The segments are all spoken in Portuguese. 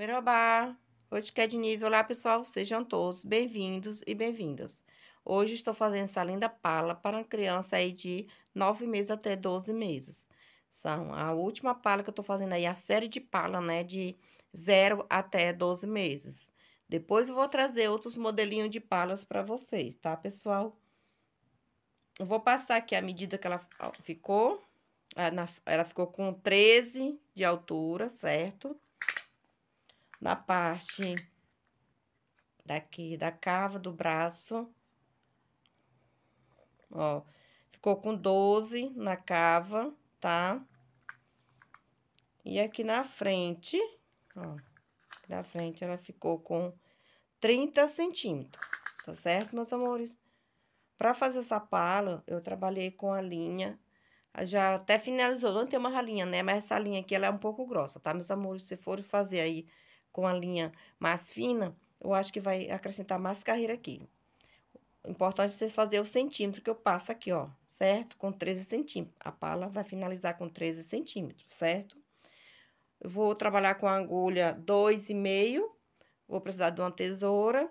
Merobá, hoje que é Diniz. Olá, pessoal, sejam todos bem-vindos e bem-vindas. Hoje estou fazendo essa linda pala para uma criança aí de 9 meses até 12 meses. São a última pala que eu estou fazendo aí, a série de pala, né, de 0 até 12 meses. Depois eu vou trazer outros modelinhos de palas para vocês, tá, pessoal? Eu vou passar aqui a medida que ela ficou. Ah, ela ficou com 13 de altura, certo? na parte daqui da cava do braço. Ó, ficou com 12 na cava, tá? E aqui na frente, ó, na frente ela ficou com 30 centímetros, tá certo, meus amores? Pra fazer essa pala, eu trabalhei com a linha já até finalizou, não tem uma ralinha, né? Mas essa linha aqui, ela é um pouco grossa, tá, meus amores? Se for fazer aí com a linha mais fina, eu acho que vai acrescentar mais carreira aqui. O importante é você fazer o centímetro que eu passo aqui, ó, certo? Com 13 centímetros. A pala vai finalizar com 13 centímetros, certo? Eu vou trabalhar com a agulha 2,5. Vou precisar de uma tesoura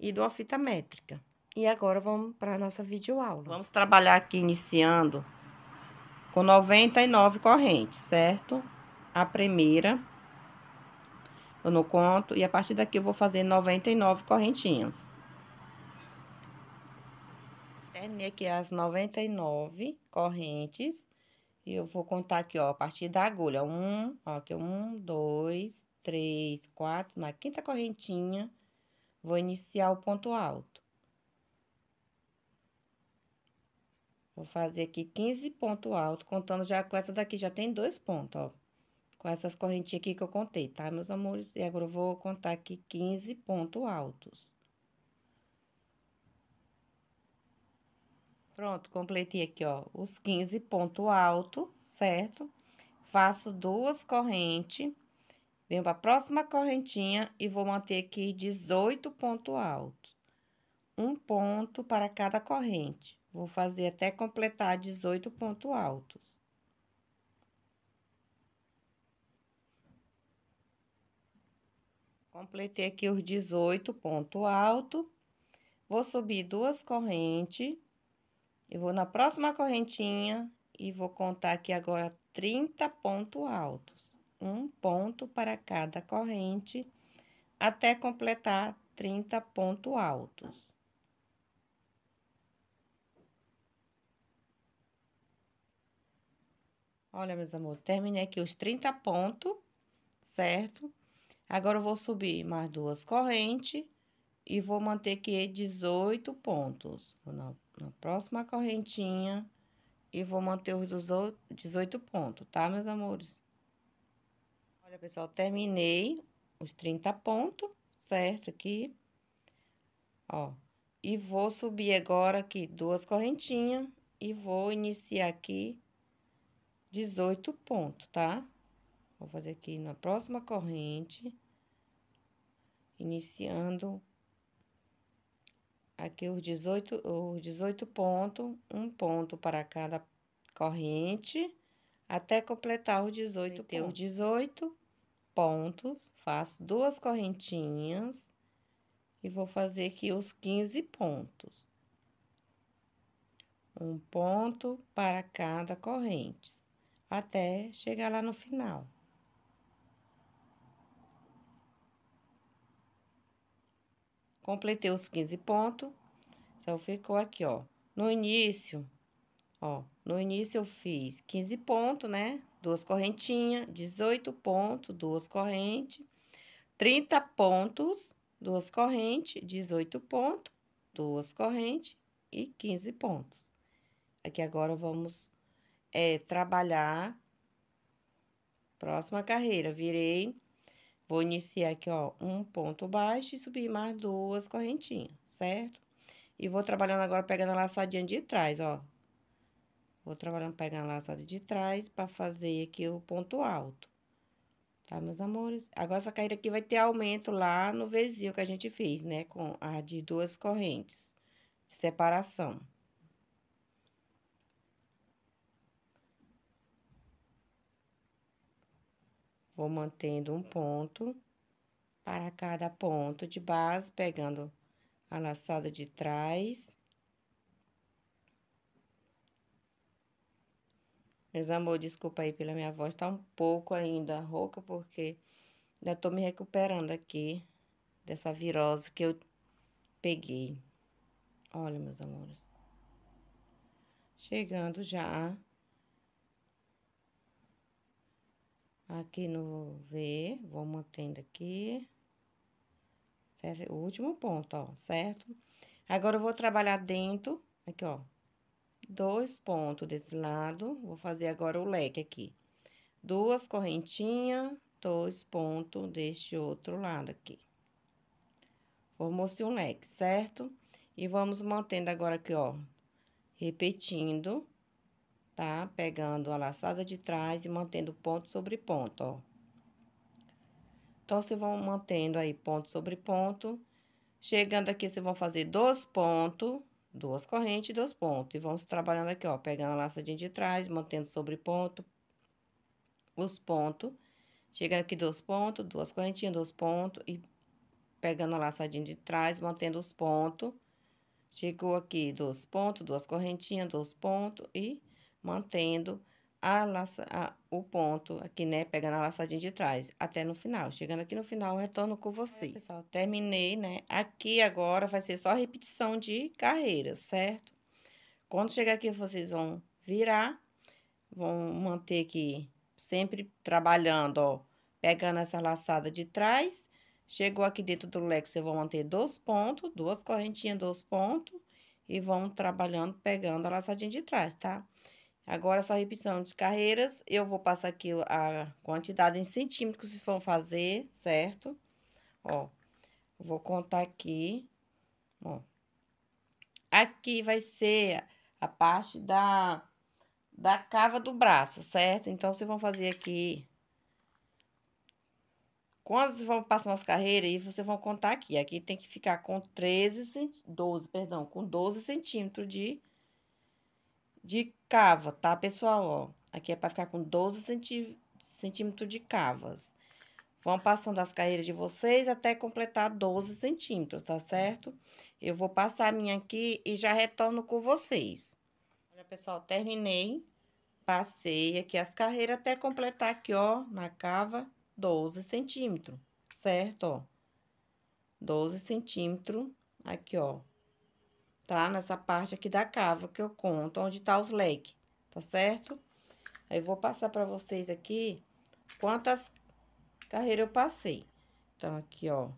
e de uma fita métrica. E agora vamos para a nossa videoaula. Vamos trabalhar aqui iniciando com 99 correntes, certo? A primeira... Eu não conto, e a partir daqui eu vou fazer 99 correntinhas. Terminei aqui as 99 correntes, e eu vou contar aqui, ó, a partir da agulha. Um, ó, aqui, um, dois, três, quatro, na quinta correntinha, vou iniciar o ponto alto. Vou fazer aqui 15 ponto alto, contando já com essa daqui, já tem dois pontos, ó com essas correntinhas aqui que eu contei, tá, meus amores? E agora eu vou contar aqui 15 pontos altos. Pronto, completei aqui, ó, os 15 pontos altos, certo? Faço duas correntes, venho para próxima correntinha e vou manter aqui 18 pontos altos. Um ponto para cada corrente. Vou fazer até completar 18 pontos altos. Completei aqui os 18 ponto alto. Vou subir duas correntes. Eu vou na próxima correntinha e vou contar aqui agora 30 pontos altos. Um ponto para cada corrente até completar 30 pontos altos. Olha, meus amor, terminei aqui os 30 pontos, certo? Agora eu vou subir mais duas correntes e vou manter aqui 18 pontos. Vou na, na próxima correntinha e vou manter os 18 pontos, tá, meus amores? Olha, pessoal, terminei os 30 pontos, certo? Aqui, ó. E vou subir agora aqui duas correntinhas e vou iniciar aqui 18 pontos, tá? Vou fazer aqui na próxima corrente, iniciando aqui os 18, os 18 pontos, um ponto para cada corrente, até completar os 18 pontos. Os 18 pontos, faço duas correntinhas e vou fazer aqui os 15 pontos. Um ponto para cada corrente, até chegar lá no final. completei os 15 pontos. Então, ficou aqui, ó. No início, ó, no início eu fiz 15 pontos, né? Duas correntinhas, 18 pontos, duas correntes, 30 pontos, duas correntes, 18 pontos, duas correntes e 15 pontos. Aqui agora vamos é, trabalhar próxima carreira. Virei Vou iniciar aqui, ó, um ponto baixo e subir mais duas correntinhas, certo? E vou trabalhando agora pegando a laçadinha de trás, ó. Vou trabalhando pegando a laçada de trás pra fazer aqui o ponto alto. Tá, meus amores? Agora, essa carreira aqui vai ter aumento lá no vizinho que a gente fez, né? Com a de duas correntes de separação. Vou mantendo um ponto para cada ponto de base, pegando a laçada de trás. Meus amor, desculpa aí pela minha voz, tá um pouco ainda rouca, porque ainda tô me recuperando aqui dessa virose que eu peguei. Olha, meus amores. Chegando já Aqui no V, vou mantendo aqui. Certo? O último ponto, ó, certo? Agora, eu vou trabalhar dentro, aqui, ó, dois pontos desse lado. Vou fazer agora o leque aqui. Duas correntinhas, dois pontos deste outro lado aqui. Formou-se um leque, certo? E vamos mantendo agora aqui, ó, repetindo tá? Pegando a laçada de trás e mantendo ponto sobre ponto, ó. Então, vocês vão mantendo aí ponto sobre ponto. Chegando aqui, vocês vão fazer dois pontos, duas correntes e dois pontos. E vão se trabalhando aqui, ó, pegando a laçadinha de trás, mantendo sobre ponto, os pontos. Chegando aqui, dois pontos, duas correntinhas, dois pontos. E pegando a laçadinha de trás, mantendo os pontos. Chegou aqui, dois pontos, duas correntinhas, dois pontos e mantendo a laça, a, o ponto aqui, né? Pegando a laçadinha de trás até no final. Chegando aqui no final, retorno com é, vocês. É, pessoal, terminei, né? Aqui agora vai ser só repetição de carreira certo? Quando chegar aqui, vocês vão virar, vão manter aqui sempre trabalhando, ó, pegando essa laçada de trás. Chegou aqui dentro do leque, você vai manter dois pontos, duas correntinhas, dois pontos. E vão trabalhando, pegando a laçadinha de trás, tá? Tá? Agora, só repetição de carreiras, eu vou passar aqui a quantidade em centímetros que vocês vão fazer, certo? Ó, vou contar aqui, ó. Aqui vai ser a parte da, da cava do braço, certo? Então, vocês vão fazer aqui. Quando vocês vão passar as carreiras, aí vocês vão contar aqui. Aqui tem que ficar com 13, 12, perdão, com 12 centímetros de de cava, tá, pessoal? Ó, aqui é para ficar com 12 centí centímetros de cavas. Vão passando as carreiras de vocês até completar 12 centímetros, tá certo? Eu vou passar a minha aqui e já retorno com vocês. Olha, pessoal, terminei. Passei aqui as carreiras até completar aqui, ó, na cava, 12 centímetros, certo? Ó, 12 centímetros, aqui, ó, tá? Nessa parte aqui da cava que eu conto, onde tá os leques, tá certo? Aí, vou passar pra vocês aqui quantas carreiras eu passei. Então, aqui, ó,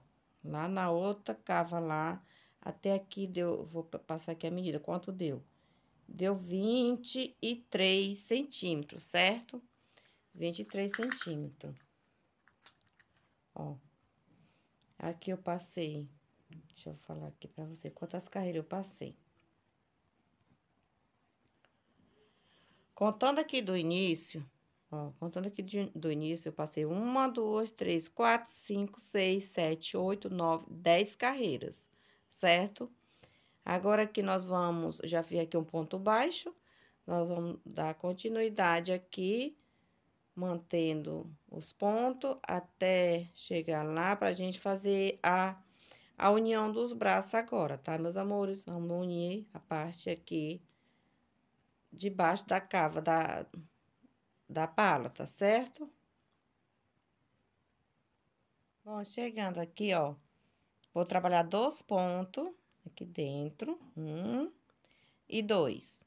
lá na outra cava lá, até aqui deu, vou passar aqui a medida, quanto deu? Deu 23 centímetros, certo? 23 centímetros. Ó, aqui eu passei Deixa eu falar aqui para você quantas carreiras eu passei. Contando aqui do início, ó, contando aqui de, do início, eu passei uma, duas, três, quatro, cinco, seis, sete, oito, nove, dez carreiras, certo? Agora aqui nós vamos, já fiz aqui um ponto baixo, nós vamos dar continuidade aqui, mantendo os pontos até chegar lá para a gente fazer a a união dos braços agora, tá, meus amores? Vamos unir a parte aqui debaixo da cava da, da pala, tá certo? Bom, chegando aqui, ó, vou trabalhar dois pontos aqui dentro, um e dois.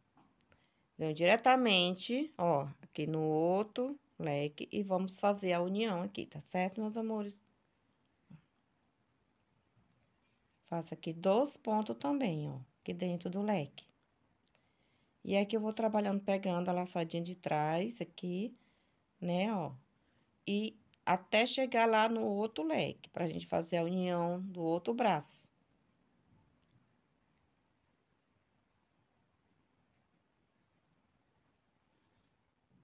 Venho diretamente, ó, aqui no outro leque e vamos fazer a união aqui, tá certo, meus amores? Faço aqui dois pontos também, ó, aqui dentro do leque. E aqui é eu vou trabalhando pegando a laçadinha de trás aqui, né, ó. E até chegar lá no outro leque, pra gente fazer a união do outro braço.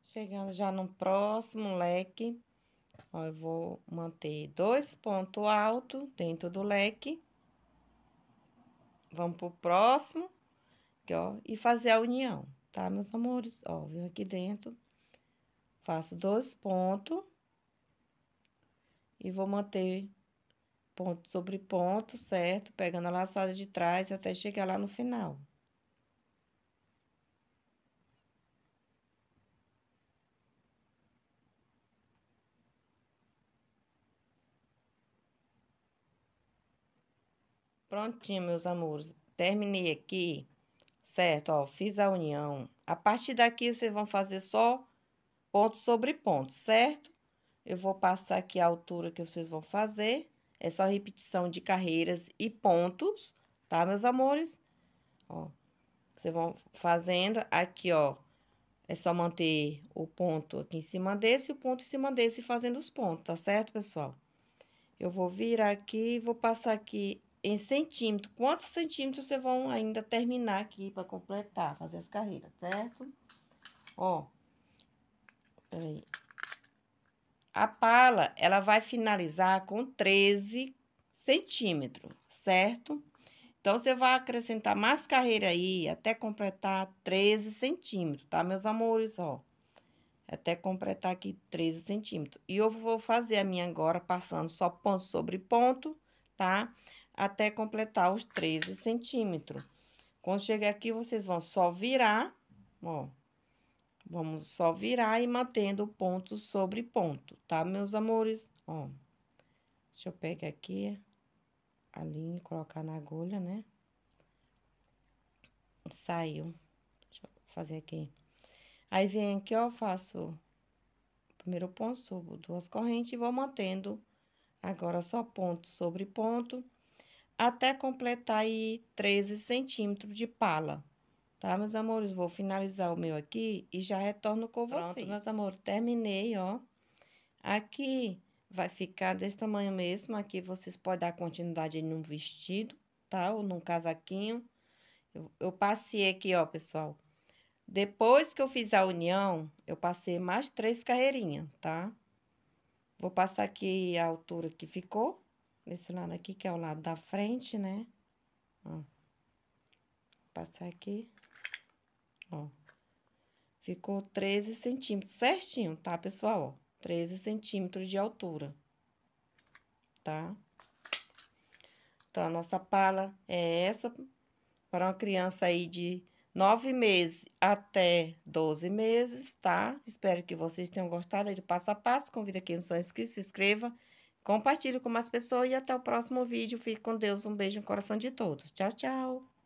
Chegando já no próximo leque, ó, eu vou manter dois pontos altos dentro do leque. Vamos pro próximo. Aqui, ó. E fazer a união, tá, meus amores? Ó, venho aqui dentro. Faço dois pontos. E vou manter ponto sobre ponto, certo? Pegando a laçada de trás até chegar lá no final. Prontinho, meus amores. Terminei aqui, certo? Ó, fiz a união. A partir daqui, vocês vão fazer só ponto sobre ponto, certo? Eu vou passar aqui a altura que vocês vão fazer. É só repetição de carreiras e pontos, tá, meus amores? Ó, vocês vão fazendo aqui, ó. É só manter o ponto aqui em cima desse, o ponto em cima desse, fazendo os pontos, tá certo, pessoal? Eu vou virar aqui, vou passar aqui em centímetro. Quantos centímetros vocês vão ainda terminar aqui para completar, fazer as carreiras, certo? Ó, peraí. A pala, ela vai finalizar com 13 centímetros, certo? Então, você vai acrescentar mais carreira aí até completar 13 centímetros, tá, meus amores? Ó, até completar aqui 13 centímetros. E eu vou fazer a minha agora passando só ponto sobre ponto, tá? até completar os 13 centímetros. Quando chegar aqui, vocês vão só virar, ó. Vamos só virar e mantendo ponto sobre ponto, tá, meus amores? Ó, deixa eu pegar aqui a linha e colocar na agulha, né? Saiu. Deixa eu fazer aqui. Aí, vem aqui, ó, faço primeiro ponto, subo duas correntes e vou mantendo agora só ponto sobre ponto até completar aí 13 centímetros de pala. Tá, meus amores? Vou finalizar o meu aqui e já retorno com Pronto, vocês. meus amores, terminei, ó. Aqui vai ficar desse tamanho mesmo. Aqui vocês podem dar continuidade em um vestido, tá? Ou num casaquinho. Eu, eu passei aqui, ó, pessoal. Depois que eu fiz a união, eu passei mais três carreirinhas, tá? Vou passar aqui a altura que ficou desse lado aqui, que é o lado da frente, né? Ó. Passar aqui. Ó. Ficou 13 centímetros, certinho, tá, pessoal? Ó, 13 centímetros de altura, tá? Então, a nossa pala é essa, para uma criança aí de 9 meses até 12 meses, tá? Espero que vocês tenham gostado aí do passo a passo. Convido aqui quem não se inscreva, se inscreva compartilhe com mais pessoas e até o próximo vídeo. Fique com Deus. Um beijo no coração de todos. Tchau, tchau.